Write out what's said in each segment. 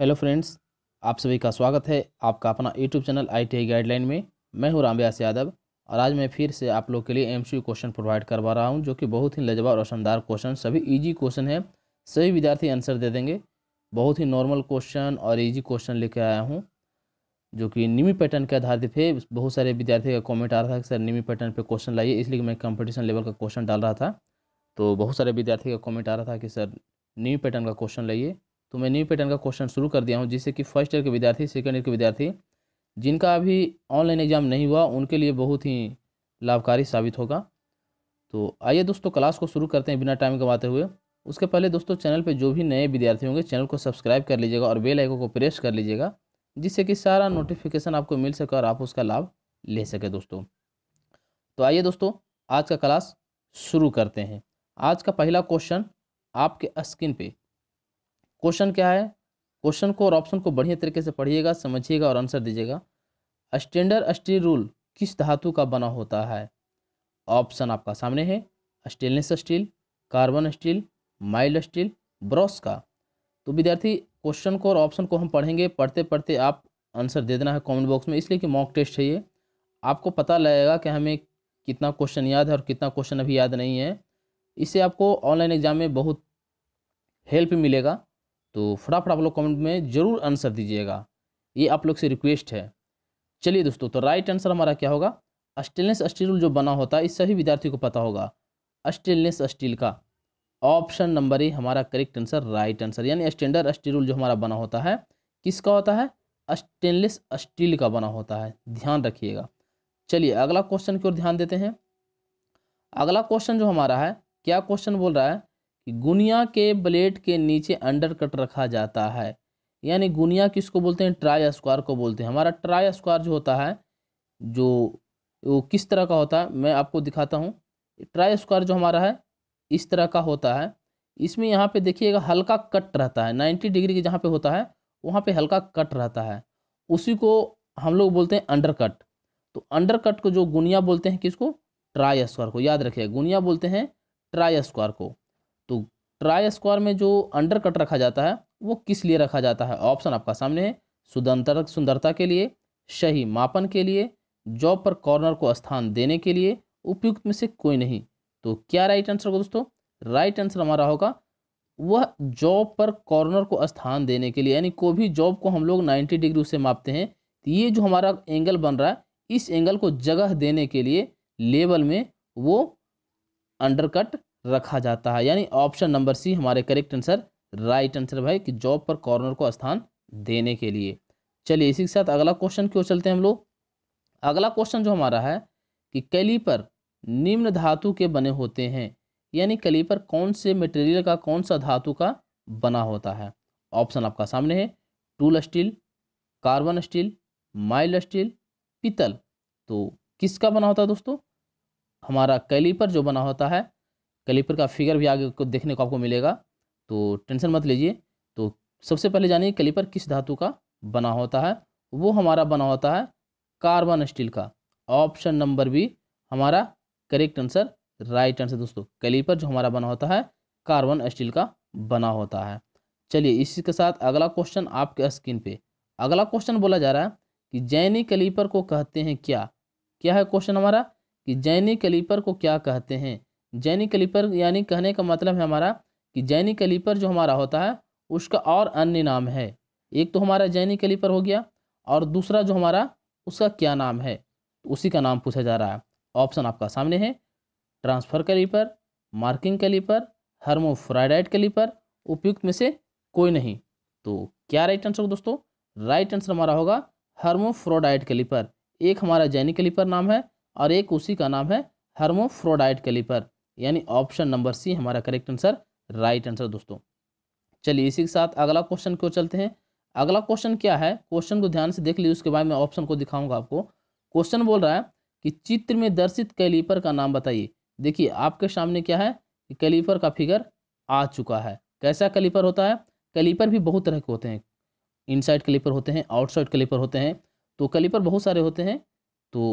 hello friends आप सभी का स्वागत है आपका अपना यूट्यूब चैनल आईटीआई गाइडलाइन में मैं हूं रामव्यास यादव और आज मैं फिर से आप लोग के लिए एमसीक्यू क्वेश्चन प्रोवाइड करवा रहा हूं जो कि बहुत ही लजवा और शानदार क्वेश्चन सभी इजी क्वेश्चन है सभी विद्यार्थी आंसर दे देंगे बहुत ही नॉर्मल क्वेश्चन और ईजी क्वेश्चन लेके आया हूँ जो कि निमी पैटर्न के आधारित पर बहुत सारे विद्यार्थी का कॉमेंट आ रहा था कि सर निमी पैटर्न पर क्वेश्चन लाइए इसलिए मैं कॉम्पिटिशन लेवल का क्वेश्चन डाल रहा था तो बहुत सारे विद्यार्थी का कॉमेंट आ रहा था कि सर निमी पैटर्न का क्वेश्चन लाइए तो मैं न्यू पैटर्न का क्वेश्चन शुरू कर दिया हूँ जिससे कि फर्स्ट ईयर के विद्यार्थी सेकेंड ईयर के विद्यार्थी जिनका अभी ऑनलाइन एग्ज़ाम नहीं हुआ उनके लिए बहुत ही लाभकारी साबित होगा तो आइए दोस्तों क्लास को शुरू करते हैं बिना टाइम गंवाते हुए उसके पहले दोस्तों चैनल पे जो भी नए विद्यार्थी होंगे चैनल को सब्सक्राइब कर लीजिएगा और बेल आइकन को प्रेस कर लीजिएगा जिससे कि सारा नोटिफिकेशन आपको मिल सके और आप उसका लाभ ले सके दोस्तों तो आइए दोस्तों आज का क्लास शुरू करते हैं आज का पहला क्वेश्चन आपके स्किन पे क्वेश्चन क्या है क्वेश्चन को और ऑप्शन को बढ़िया तरीके से पढ़िएगा समझिएगा और आंसर दीजिएगा स्टैंडर्ड स्टील रूल किस धातु का बना होता है ऑप्शन आपका सामने है stainless steel carbon steel mild steel brass का तो विद्यार्थी क्वेश्चन को और ऑप्शन को हम पढ़ेंगे पढ़ते पढ़ते आप आंसर दे देना है कमेंट बॉक्स में इसलिए कि मॉक टेस्ट है ये आपको पता लगेगा कि हमें कितना क्वेश्चन याद है और कितना क्वेश्चन अभी याद नहीं है इससे आपको ऑनलाइन एग्ज़ाम में बहुत हेल्प मिलेगा तो फटाफट आप लोग कमेंट में ज़रूर आंसर दीजिएगा ये आप लोग से रिक्वेस्ट है चलिए दोस्तों तो राइट आंसर हमारा क्या होगा स्टेनलेस स्टील जो बना होता है इस सभी विद्यार्थी को पता होगा स्टेनलेस स्टील का ऑप्शन नंबर ए हमारा करेक्ट आंसर राइट आंसर यानी स्टैंडर्ड स्टील जो हमारा बना होता है किसका होता है स्टेनलेस स्टील का बना होता है ध्यान रखिएगा चलिए अगला क्वेश्चन की ओर ध्यान देते हैं अगला क्वेश्चन जो हमारा है क्या क्वेश्चन बोल रहा है गुनिया के ब्लेड के नीचे अंडर कट रखा जाता है यानी गुनिया किसको बोलते हैं ट्राई स्क्वायर को बोलते हैं हमारा ट्राई स्क्वायर जो होता है जो वो किस तरह का होता है मैं आपको दिखाता हूँ ट्राई स्क्वायर जो हमारा है इस तरह का होता है इसमें यहाँ पे देखिएगा हल्का कट रहता है नाइन्टी डिग्री के जहाँ पे होता है वहाँ पे हल्का कट रहता है उसी को हम लोग बोलते हैं अंडर कट तो अंडर कट को जो गुनिया बोलते हैं किसको ट्राई स्क्वायर को याद रखिए गुनिया बोलते हैं ट्राई स्क्वायर को ट्राई स्क्वायर में जो अंडर कट रखा जाता है वो किस लिए रखा जाता है ऑप्शन आपका सामने है सुदंतर सुंदरता के लिए सही मापन के लिए जॉब पर कॉर्नर को स्थान देने के लिए उपयुक्त में से कोई नहीं तो क्या राइट आंसर होगा दोस्तों राइट आंसर हमारा होगा वह जॉब पर कॉर्नर को स्थान देने के लिए यानी कोई भी जॉब को हम लोग नाइन्टी डिग्री से मापते हैं तो ये जो हमारा एंगल बन रहा है इस एंगल को जगह देने के लिए लेवल में वो अंडरकट रखा जाता है यानी ऑप्शन नंबर सी हमारे करेक्ट आंसर राइट आंसर भाई कि जॉब पर कॉर्नर को स्थान देने के लिए चलिए इसी के साथ अगला क्वेश्चन क्यों चलते हैं हम लोग अगला क्वेश्चन जो हमारा है कि कैलीपर निम्न धातु के बने होते हैं यानी कैलीपर कौन से मटेरियल का कौन सा धातु का बना होता है ऑप्शन आपका सामने है tool steel carbon steel mild steel पीतल तो किसका बना होता है दोस्तों हमारा कैलीपर जो बना होता है कैलिपर का फिगर भी आगे को देखने को आपको मिलेगा तो टेंशन मत लीजिए तो सबसे पहले जानिए कैलिपर किस धातु का बना होता है वो हमारा बना होता है कार्बन स्टील का ऑप्शन नंबर बी हमारा करेक्ट आंसर राइट आंसर दोस्तों कैलिपर जो हमारा बना होता है कार्बन स्टील का बना होता है चलिए इसी के साथ अगला क्वेश्चन आपके स्क्रीन पे अगला क्वेश्चन बोला जा रहा है कि जैनी कैलिपर को कहते हैं क्या क्या है क्वेश्चन हमारा कि जैनी कैलिपर को क्या कहते हैं जैनी कलीपर यानी कहने का मतलब है हमारा कि जैनी कलीपर जो हमारा होता है उसका और अन्य नाम है एक तो हमारा जैनी कलीपर हो गया और दूसरा जो हमारा उसका क्या नाम है तो उसी का नाम पूछा जा रहा है ऑप्शन आपका सामने है ट्रांसफ़र कलीपर मार्किंग कलीपर हर्मोफ्राइडाइट कलीपर उपयुक्त में से कोई नहीं तो क्या राइट आंसर होगा दोस्तों राइट आंसर हमारा होगा हर्मोफ्रोडाइट कलीपर एक हमारा जैनी कलीपर नाम है और एक उसी का नाम है हर्मोफ्रोडाइट कलीपर यानी ऑप्शन नंबर सी हमारा करेक्ट आंसर राइट आंसर दोस्तों चलिए इसी के साथ अगला क्वेश्चन क्यों चलते हैं अगला क्वेश्चन क्या है क्वेश्चन को ध्यान से देख लीजिए उसके बाद में ऑप्शन को दिखाऊंगा आपको क्वेश्चन बोल रहा है कि चित्र में दर्शित कैलीपर का नाम बताइए देखिए आपके सामने क्या है कि कैलीपर का फिगर आ चुका है कैसा कैलीपर होता है कैलीपर भी बहुत तरह के होते हैं इनसाइड कैलीपर होते हैं आउटसाइड कैलीपर होते हैं तो कैलीपर बहुत सारे होते हैं तो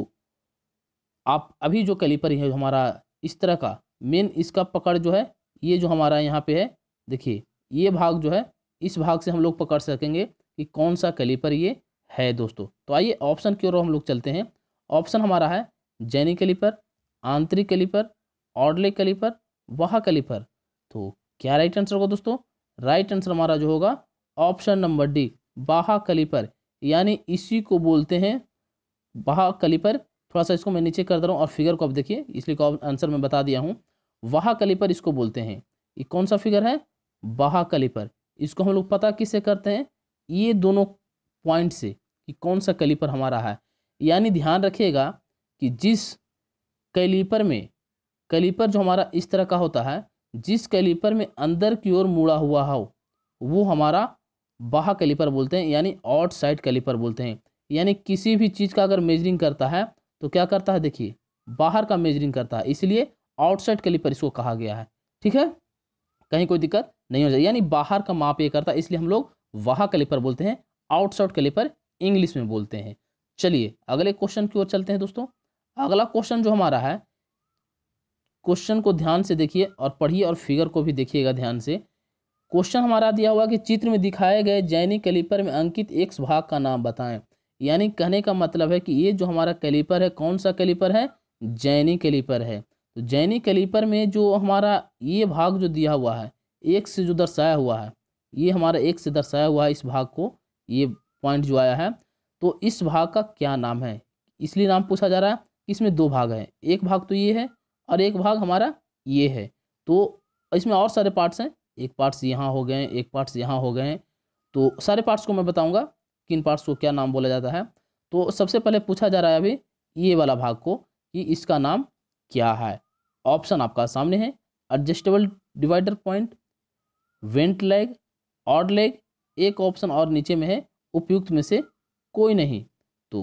आप अभी जो कैलीपर है हमारा इस तरह का मेन इसका पकड़ जो है ये जो हमारा यहाँ पे है देखिए ये भाग जो है इस भाग से हम लोग पकड़ सकेंगे कि कौन सा कैलीपर ये है दोस्तों तो आइए ऑप्शन की ओर हम लोग चलते हैं ऑप्शन हमारा है जैनी कैलीपर आंतरिक कैलीपर ऑडले कैलीपर वाह कैलीपर तो क्या राइट आंसर होगा दोस्तों राइट आंसर हमारा जो होगा ऑप्शन नंबर डी बाहा कलीपर यानी इसी को बोलते हैं बाहा कलीपर थोड़ा सा इसको मैं नीचे कर दे रहा हूँ और फिगर को आप देखिए इसलिए आंसर मैं बता दिया हूँ वहा कलीपर इसको बोलते हैं ये कौन सा फिगर है वहा कलीपर इसको हम लोग पता किससे करते हैं ये दोनों पॉइंट से कि कौन सा कलीपर हमारा है यानी ध्यान रखिएगा कि जिस कैलीपर में कलीपर जो हमारा इस तरह का होता है जिस कैलीपर में अंदर की ओर मुड़ा हुआ हो वो हमारा बाहा कैलीपर बोलते हैं यानी आउट साइड कैलीपर बोलते हैं यानी किसी भी चीज़ का अगर मेजरिंग करता है तो क्या करता है देखिए बाहर का मेजरिंग करता है इसलिए आउटसाइड कैलिपर इसको कहा गया है ठीक है कहीं कोई दिक्कत नहीं हो जाए यानी बाहर का माप ये करता है इसलिए हम लोग वाह कैलिपर बोलते हैं आउटसाइड कैलिपर इंग्लिश में बोलते हैं चलिए अगले क्वेश्चन की ओर चलते हैं दोस्तों अगला क्वेश्चन जो हमारा है क्वेश्चन को ध्यान से देखिए और पढ़िए और फिगर को भी देखिएगा ध्यान से क्वेश्चन हमारा दिया हुआ कि चित्र में दिखाए गए जैनिक कैलिपर में अंकित एक भाग का नाम बताएं यानी कहने का मतलब है कि ये जो हमारा कैलिपर है कौन सा कैलिपर है जैनिक कैलिपर है तो जैनी कैलिपर में जो हमारा ये भाग जो दिया हुआ है एक से जो दर्शाया हुआ है ये हमारा एक से दर्शाया हुआ है इस भाग को ये पॉइंट जो आया है तो इस भाग का क्या नाम है इसलिए नाम पूछा जा रहा है इसमें दो भाग हैं एक भाग तो ये है और एक भाग हमारा ये है तो इसमें और सारे पार्ट्स हैं एक पार्ट्स यहाँ हो गए एक पार्ट्स यहाँ हो गए तो सारे पार्ट्स को मैं बताऊँगा किन पार्ट्स को क्या नाम बोला जाता है तो सबसे पहले पूछा जा रहा है अभी ये वाला भाग को कि इसका नाम क्या है ऑप्शन आपका सामने है adjustable divider point bent leg odd leg एक ऑप्शन और नीचे में है उपयुक्त में से कोई नहीं तो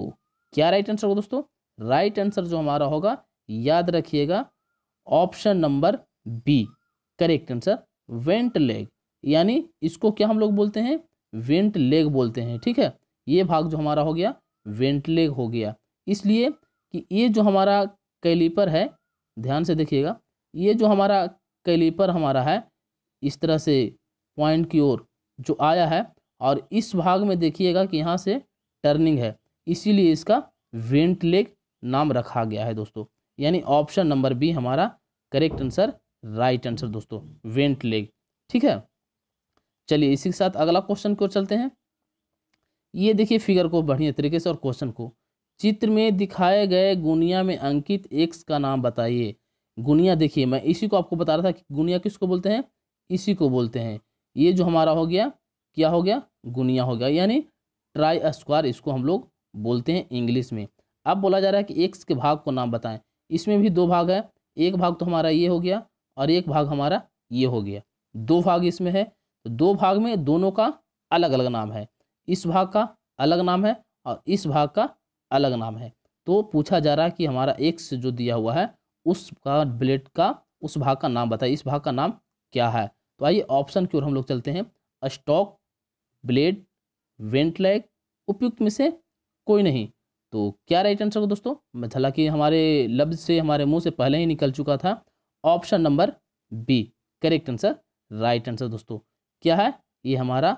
क्या राइट आंसर होगा दोस्तों राइट आंसर जो हमारा होगा याद रखिएगा option number B correct answer bent leg यानी इसको क्या हम लोग बोलते हैं वेंट लेग बोलते हैं ठीक है ये भाग जो हमारा हो गया वेंट लेग हो गया इसलिए कि ये जो हमारा कैलीपर है ध्यान से देखिएगा ये जो हमारा कैलीपर हमारा है इस तरह से पॉइंट की ओर जो आया है और इस भाग में देखिएगा कि यहाँ से टर्निंग है इसीलिए इसका वेंट लेग नाम रखा गया है दोस्तों यानी ऑप्शन नंबर बी हमारा करेक्ट आंसर राइट आंसर दोस्तों वेंट लेग ठीक है चलिए इसी के साथ अगला क्वेश्चन की ओर चलते हैं ये देखिए फिगर को बढ़िया तरीके से और क्वेश्चन को चित्र में दिखाए गए गुनिया में अंकित एक्स का नाम बताइए गुनिया देखिए मैं इसी को आपको बता रहा था कि गुनिया किसको बोलते हैं इसी को बोलते हैं ये जो हमारा हो गया क्या हो गया गुनिया हो गया यानी ट्राई स्क्वायर इसको हम लोग बोलते हैं इंग्लिश में अब बोला जा रहा है कि एक्स के भाग को नाम बताएं इसमें भी दो भाग है एक भाग तो हमारा ये हो गया और एक भाग हमारा ये हो गया दो भाग इसमें है तो दो भाग में दोनों का अलग अलग नाम है इस भाग का अलग नाम है और इस भाग का अलग नाम है तो पूछा जा रहा है कि हमारा एक्स जो दिया हुआ है उसका ब्लेड का उस भाग का नाम बताइए इस भाग का नाम क्या है तो आइए ऑप्शन की ओर हम लोग चलते हैं स्टॉक ब्लेड वेंट लैग उपयुक्त में से कोई नहीं तो क्या राइट आंसर होगा दोस्तों हालांकि हमारे लफ्ज से हमारे मुंह से पहले ही निकल चुका था option number B correct answer right answer दोस्तों क्या है ये हमारा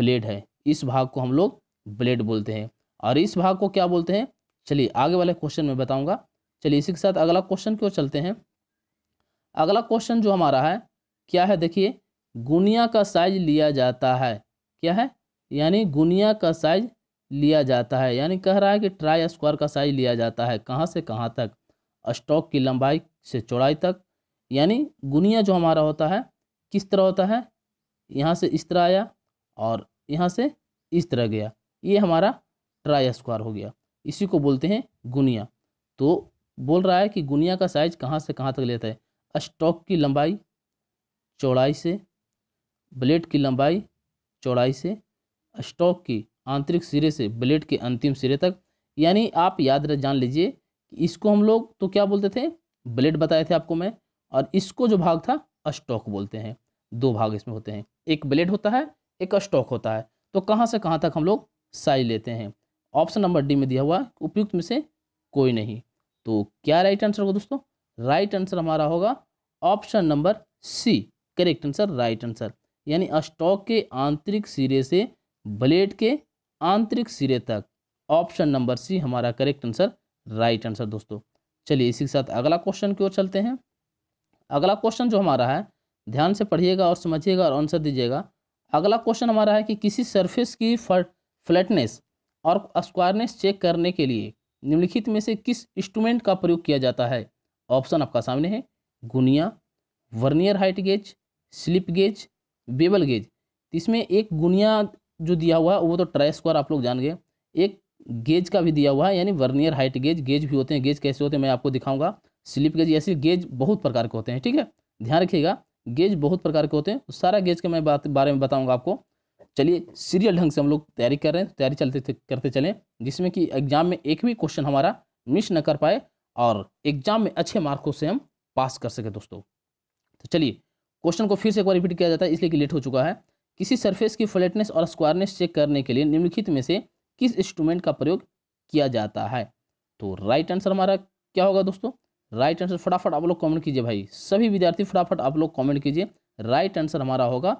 ब्लेड है इस भाग को हम लोग ब्लेड बोलते हैं और इस भाग को क्या बोलते हैं चलिए आगे वाले क्वेश्चन में बताऊंगा चलिए इसी के साथ अगला क्वेश्चन की ओर चलते हैं अगला क्वेश्चन जो हमारा है क्या है देखिए गुनिया का साइज लिया जाता है क्या है यानी गुनिया का साइज लिया जाता है यानी कह रहा है कि ट्राई स्क्वायर का साइज लिया जाता है कहाँ से कहाँ तक स्टॉक की लंबाई से चौड़ाई तक यानी गुनिया जो हमारा होता है किस तरह होता है यहाँ से इस तरह आया और यहाँ से इस तरह गया ये हमारा ट्राई स्क्वायर हो गया इसी को बोलते हैं गुनिया तो बोल रहा है कि गुनिया का साइज कहाँ से कहाँ तक लेता है स्टॉक की लंबाई चौड़ाई से ब्लेड की लंबाई चौड़ाई से स्टॉक की आंतरिक सिरे से ब्लेड के अंतिम सिरे तक यानी आप याद जान लीजिए कि इसको हम लोग तो क्या बोलते थे ब्लेड बताए थे आपको मैं और इसको जो भाग था स्टॉक बोलते हैं दो भाग इसमें होते हैं एक ब्लेड होता है एक स्टॉक होता है तो कहाँ से कहाँ तक हम लोग साइज लेते हैं ऑप्शन नंबर डी में दिया हुआ उपयुक्त में से कोई नहीं तो क्या राइट आंसर होगा दोस्तों राइट आंसर हमारा होगा option number C correct answer right answer यानी स्टॉक के आंतरिक सिरे से ब्लेड के आंतरिक सिरे तक ऑप्शन नंबर सी हमारा करेक्ट आंसर राइट आंसर दोस्तों चलिए इसी के साथ अगला क्वेश्चन की ओर चलते हैं अगला क्वेश्चन जो हमारा है ध्यान से पढ़िएगा और समझिएगा और आंसर दीजिएगा अगला क्वेश्चन हमारा है कि किसी सरफेस की फ्लैटनेस और स्क्वायरनेस चेक करने के लिए निम्नलिखित में से किस इंस्ट्रूमेंट का प्रयोग किया जाता है ऑप्शन आपका सामने है गुनिया vernier height gauge slip gauge bevel gauge इसमें एक गुनिया जो दिया हुआ है वो तो ट्राई स्क्वायर आप लोग जान गए एक गेज का भी दिया हुआ है यानी वर्नियर हाइट गेज गेज भी होते हैं गेज कैसे होते हैं मैं आपको दिखाऊंगा स्लिप गेज ऐसे गेज बहुत प्रकार के होते हैं ठीक है ध्यान रखिएगा गेज बहुत प्रकार के होते हैं सारा गेज के मैं बात बारे में बताऊंगा आपको चलिए सीरियल ढंग से हम लोग तैयारी कर रहे हैं तैयारी चलते करते चलें जिसमें कि एग्जाम में एक भी क्वेश्चन हमारा मिस न कर पाए और एग्जाम में अच्छे मार्कों से हम पास कर सके दोस्तों तो चलिए क्वेश्चन को फिर से एक बार रिपीट किया जाता है इसलिए कि लेट हो चुका है किसी सरफेस की फ्लैटनेस और स्क्वायरनेस चेक करने के लिए निम्नलिखित में से किस इंस्ट्रूमेंट का प्रयोग किया जाता है तो राइट आंसर हमारा क्या होगा दोस्तों राइट आंसर फटाफट आप लोग कॉमेंट कीजिए भाई सभी विद्यार्थी फटाफट आप लोग कॉमेंट कीजिए राइट आंसर हमारा होगा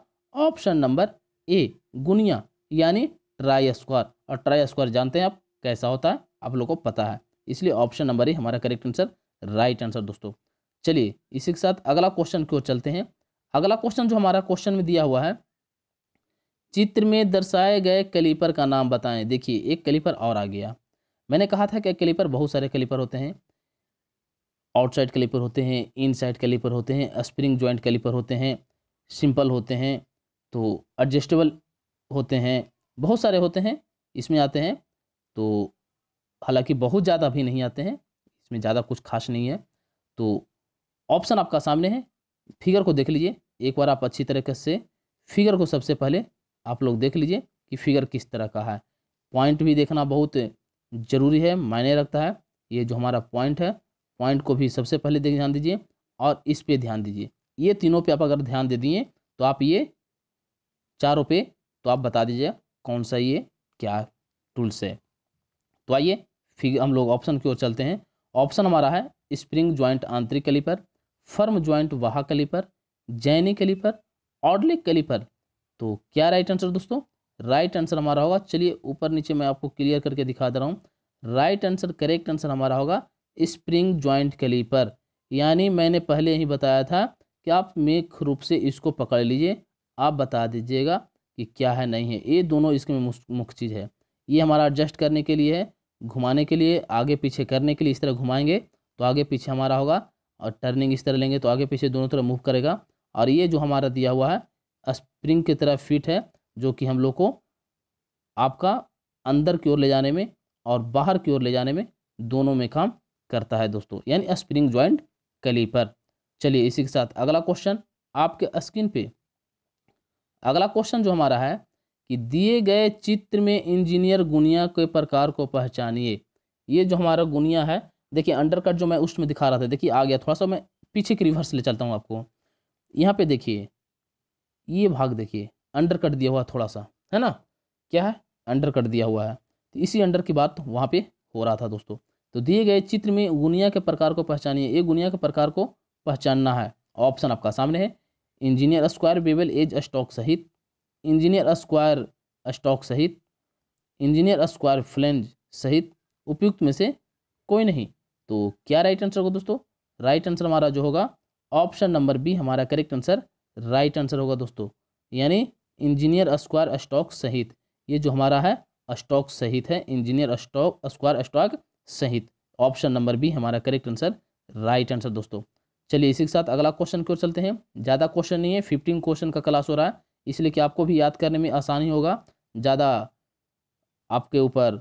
ऑप्शन नंबर ए गुनिया यानी ट्राई स्क्वायर और ट्राई स्क्वायर जानते हैं आप कैसा होता है आप लोगों को पता है इसलिए ऑप्शन नंबर ए हमारा करेक्ट आंसर राइट आंसर दोस्तों चलिए इसी के साथ अगला क्वेश्चन की ओर चलते हैं अगला क्वेश्चन जो हमारा क्वेश्चन में दिया हुआ है चित्र में दर्शाए गए कलीपर का नाम बताएं देखिए एक कलीपर और आ गया मैंने कहा था कि कलीपर बहुत सारे कलीपर होते हैं आउटसाइड कलीपर होते हैं इनसाइड कलीपर होते हैं स्प्रिंग ज्वाइंट कलीपर होते हैं सिंपल होते हैं तो एडजस्टेबल होते हैं बहुत सारे होते हैं इसमें आते हैं तो हालांकि बहुत ज़्यादा भी नहीं आते हैं इसमें ज़्यादा कुछ खास नहीं है तो ऑप्शन आपका सामने है फिगर को देख लीजिए एक बार आप अच्छी तरीके से फिगर को सबसे पहले आप लोग देख लीजिए कि फिगर किस तरह का है पॉइंट भी देखना बहुत ज़रूरी है मायने रखता है ये जो हमारा पॉइंट है पॉइंट को भी सबसे पहले देख ध्यान दीजिए और इस पर ध्यान दीजिए ये तीनों पे आप अगर ध्यान दे दिए तो आप ये चार रुपये तो आप बता दीजिए कौन सा ये क्या टूल्स है तो आइए फिर हम लोग ऑप्शन की ओर चलते हैं ऑप्शन हमारा है स्प्रिंग ज्वाइंट आंतरिक कैलीपर फर्म ज्वाइंट वहा calliper jenny calliper odd leg calliper तो क्या राइट आंसर दोस्तों राइट आंसर हमारा होगा चलिए ऊपर नीचे मैं आपको क्लियर करके दिखा दे रहा हूँ राइट आंसर करेक्ट आंसर हमारा होगा स्प्रिंग ज्वाइंट कलीपर यानी मैंने पहले ही बताया था कि आप मेख रूप से इसको पकड़ लीजिए आप बता दीजिएगा कि क्या है नहीं है ये दोनों इसके में मुख्य चीज़ है ये हमारा एडजस्ट करने के लिए है घुमाने के लिए आगे पीछे करने के लिए इस तरह घुमाएंगे तो आगे पीछे हमारा होगा और टर्निंग इस तरह लेंगे तो आगे पीछे दोनों तरफ मूव करेगा और ये जो हमारा दिया हुआ है स्प्रिंग की तरह फिट है जो कि हम लोग को आपका अंदर की ओर ले जाने में और बाहर की ओर ले जाने में दोनों में काम करता है दोस्तों यानी स्प्रिंग ज्वाइंट कलीपर चलिए इसी के साथ अगला क्वेश्चन आपके स्किन पे अगला क्वेश्चन जो हमारा है कि दिए गए चित्र में इंजीनियर गुनिया के प्रकार को पहचानिए ये जो हमारा गुनिया है देखिए अंडर कट जो मैं उसमें दिखा रहा था देखिए आ गया थोड़ा सा मैं पीछे के रिवर्स ले चलता हूँ आपको यहाँ पे देखिए ये भाग देखिए अंडर कट दिया हुआ थोड़ा सा है ना क्या है अंडर कट दिया हुआ है तो इसी अंडर की बात वहाँ पे हो रहा था दोस्तों तो दिए गए चित्र में गुनिया के प्रकार को पहचानिए ये गुनिया के प्रकार को पहचानना है ऑप्शन आपका सामने है engineer square bevel edge stock सहित इंजीनियर स्क्वायर स्टॉक सहित इंजीनियर स्क्वायर फ्लेंज सहित उपयुक्त में से कोई नहीं तो क्या राइट आंसर होगा दोस्तों राइट आंसर हमारा जो होगा ऑप्शन नंबर बी हमारा करेक्ट आंसर राइट आंसर होगा दोस्तों यानी इंजीनियर स्क्वायर स्टॉक सहित ये जो हमारा है स्टॉक सहित है इंजीनियर स्टॉक स्क्वायर स्टॉक सहित ऑप्शन नंबर बी हमारा करेक्ट आंसर राइट आंसर दोस्तों चलिए इसी के साथ अगला क्वेश्चन की ओर चलते हैं ज़्यादा क्वेश्चन नहीं है फिफ्टीन क्वेश्चन का क्लास हो रहा है इसलिए कि आपको भी याद करने में आसानी होगा ज़्यादा आपके ऊपर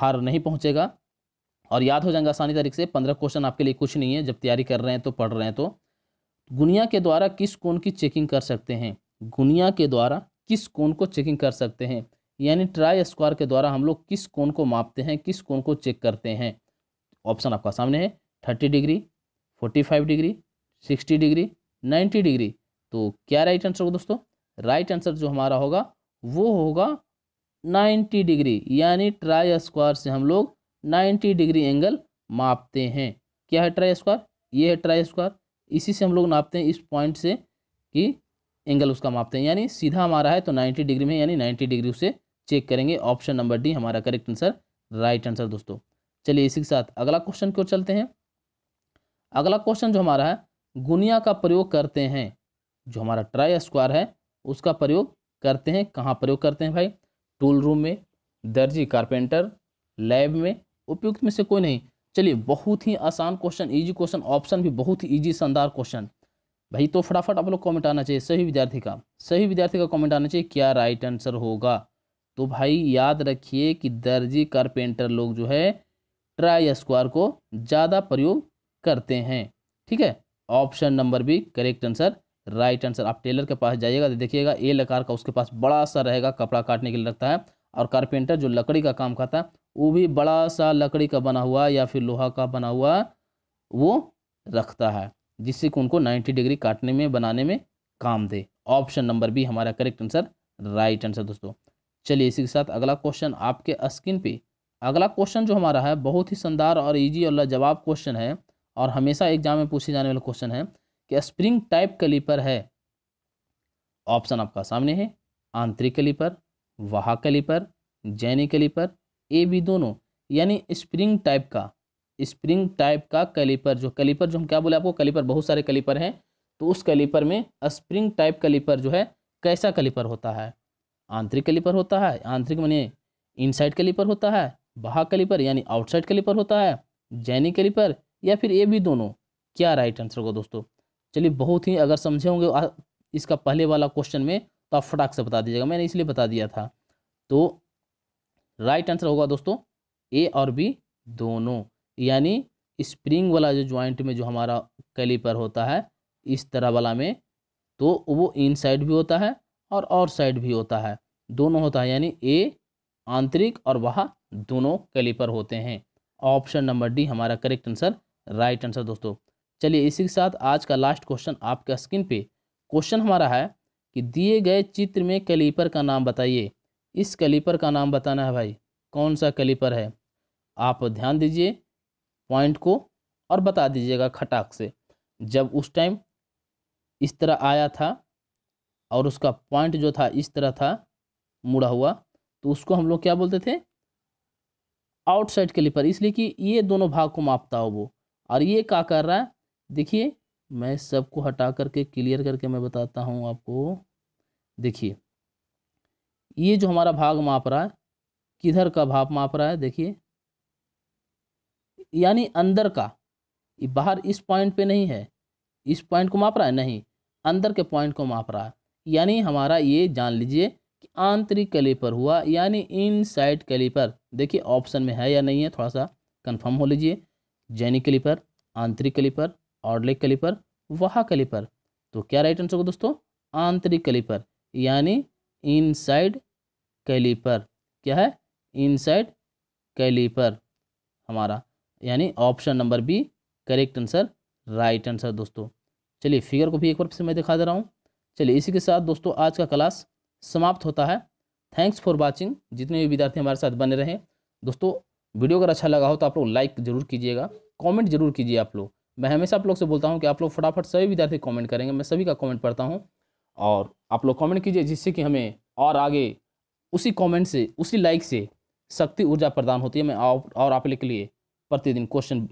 भार नहीं पहुँचेगा और याद हो जाएंगे आसानी तरीके से पंद्रह क्वेश्चन आपके लिए कुछ नहीं है जब तैयारी कर रहे हैं तो पढ़ रहे हैं तो गुनिया के द्वारा किस कोण की चेकिंग कर सकते हैं गुनिया के द्वारा किस कोण को चेकिंग कर सकते हैं यानी ट्राई स्क्वायर के द्वारा हम लोग किस कोण को मापते हैं किस कोण को चेक करते हैं ऑप्शन आपका सामने है thirty degree forty five degree sixty degree ninety degree तो क्या राइट आंसर होगा दोस्तों राइट आंसर जो हमारा होगा वो होगा नाइन्टी डिग्री यानी ट्राई स्क्वायर से हम लोग नाइन्टी डिग्री एंगल मापते हैं क्या है ट्राई स्क्वायर ये है ट्राई स्क्वायर इसी से हम लोग नापते हैं इस पॉइंट से कि एंगल उसका मापते हैं यानी सीधा हमारा है तो नाइन्टी डिग्री में यानी नाइन्टी डिग्री उसे चेक करेंगे ऑप्शन नंबर डी हमारा करेक्ट आंसर राइट आंसर दोस्तों चलिए इसी के साथ अगला क्वेश्चन की ओर चलते हैं अगला क्वेश्चन जो हमारा है गुनिया का प्रयोग करते हैं जो हमारा ट्राई स्क्वायर है उसका प्रयोग करते हैं कहाँ प्रयोग करते हैं भाई टूल रूम में दर्जी कारपेंटर लैब में उपयुक्त में से कोई नहीं चलिए बहुत ही आसान क्वेश्चन इजी क्वेश्चन ऑप्शन भी बहुत ही इजी शानदार क्वेश्चन भाई तो फटाफट आप लोग कमेंट आना चाहिए सही विद्यार्थी का सही विद्यार्थी का कमेंट आना चाहिए क्या राइट आंसर होगा तो भाई याद रखिए कि दर्जी कारपेंटर लोग जो है ट्राई स्क्वायर को ज़्यादा प्रयोग करते हैं ठीक है option number B correct answer right answer आप टेलर के पास जाइएगा तो देखिएगा ए लकार का उसके पास बड़ा सा रहेगा कपड़ा काटने के लिए लगता है और कारपेंटर जो लकड़ी का काम करता है वो भी बड़ा सा लकड़ी का बना हुआ या फिर लोहा का बना हुआ वो रखता है जिससे कि उनको 90 डिग्री काटने में बनाने में काम दे ऑप्शन नंबर बी हमारा करेक्ट आंसर राइट आंसर दोस्तों चलिए इसी के साथ अगला क्वेश्चन आपके स्क्रीन पे अगला क्वेश्चन जो हमारा है बहुत ही शानदार और इजी और लाजवाब क्वेश्चन है और हमेशा एग्जाम में पूछे जाने वाला क्वेश्चन है कि स्प्रिंग टाइप कलीपर है ऑप्शन आपका सामने है आंतरिक कलीपर वहा कलीपर जैनी कलीपर ए बी दोनों यानी स्प्रिंग टाइप का स्प्रिंग टाइप का कलीपर जो कलीपर जो हम क्या बोले आपको कलीपर बहुत सारे कलीपर हैं तो उस कलीपर में स्प्रिंग टाइप कलीपर जो है कैसा कलीपर होता है आंतरिक कलीपर होता है आंतरिक मानिए इनसाइड कलीपर होता है बाहर कलीपर यानी आउटसाइड कलीपर होता है जैनी कलीपर या फिर ए भी दोनों क्या राइट आंसर होगा दोस्तों चलिए बहुत ही अगर समझे होंगे इसका पहले वाला क्वेश्चन में तो आप फटाक से बता दीजिएगा मैंने इसलिए बता दिया था तो राइट आंसर होगा दोस्तों ए और बी दोनों यानी स्प्रिंग वाला जो ज्वाइंट में जो हमारा कैलीपर होता है इस तरह वाला में तो वो इन साइड भी होता है और और साइड भी होता है दोनों होता है यानी ए आंतरिक और वह दोनों कैलीपर होते हैं ऑप्शन नंबर डी हमारा करेक्ट आंसर राइट आंसर दोस्तों चलिए इसी के साथ आज का लास्ट क्वेश्चन आपके स्क्रीन पे क्वेश्चन हमारा है कि दिए गए चित्र में कैलीपर का नाम बताइए इस कैलीपर का नाम बताना है भाई कौन सा कैलीपर है आप ध्यान दीजिए पॉइंट को और बता दीजिएगा खटाक से जब उस टाइम इस तरह आया था और उसका पॉइंट जो था इस तरह था मुड़ा हुआ तो उसको हम लोग क्या बोलते थे आउटसाइड कैलीपर इसलिए कि ये दोनों भाग को मापता हो वो और ये क्या कर रहा है देखिए मैं सबको हटा करके क्लियर करके मैं बताता हूँ आपको देखिए ये जो हमारा भाग माप रहा है किधर का भाग माप रहा है देखिए यानी अंदर का बाहर इस पॉइंट पे नहीं है इस पॉइंट को माप रहा है नहीं अंदर के पॉइंट को माप रहा है यानी हमारा ये जान लीजिए कि आंतरिक कलीपर हुआ यानी इन साइड कैलीपर देखिए ऑप्शन में है या नहीं है थोड़ा सा कंफर्म हो लीजिए जैनिक कलीपर आंतरिक कलीपर ऑर्डलिक कलीपर वहा कलीपर तो क्या राइट आंसर होगा दोस्तों आंतरिक कलीपर यानी इनसाइड कैलीपर क्या है इनसाइड कैलीपर हमारा यानी option number B correct answer right answer दोस्तों चलिए फिगर को भी एक बार फिर से मैं दिखा दे रहा हूँ चलिए इसी के साथ दोस्तों आज का क्लास समाप्त होता है थैंक्स फॉर वॉचिंग जितने भी विद्यार्थी हमारे साथ बने रहे दोस्तों वीडियो अगर अच्छा लगा हो तो आप लोग लाइक जरूर कीजिएगा कमेंट जरूर कीजिए आप लोग मैं हमेशा आप लोग से बोलता हूँ कि आप लोग फटाफट सभी विद्यार्थी कमेंट करेंगे मैं सभी का कमेंट पढ़ता हूँ और आप लोग कमेंट कीजिए जिससे कि हमें और आगे उसी कमेंट से उसी लाइक से शक्ति ऊर्जा प्रदान होती है मैं और आप लोग के लिए प्रतिदिन क्वेश्चन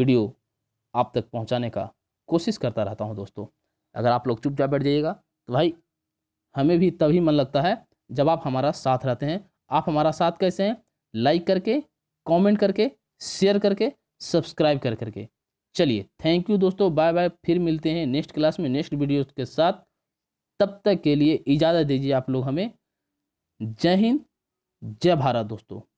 वीडियो आप तक पहुँचाने का कोशिश करता रहता हूँ दोस्तों अगर आप लोग चुपचाप बैठ जाइएगा तो भाई हमें भी तभी मन लगता है जब आप हमारा साथ रहते हैं आप हमारा साथ कैसे हैं लाइक करके कमेंट करके शेयर करके सब्सक्राइब कर करके चलिए थैंक यू दोस्तों बाय बाय फिर मिलते हैं नेक्स्ट क्लास में नेक्स्ट वीडियो के साथ तब तक के लिए इजाज़त दीजिए आप लोग हमें जय हिंद जय भारत दोस्तों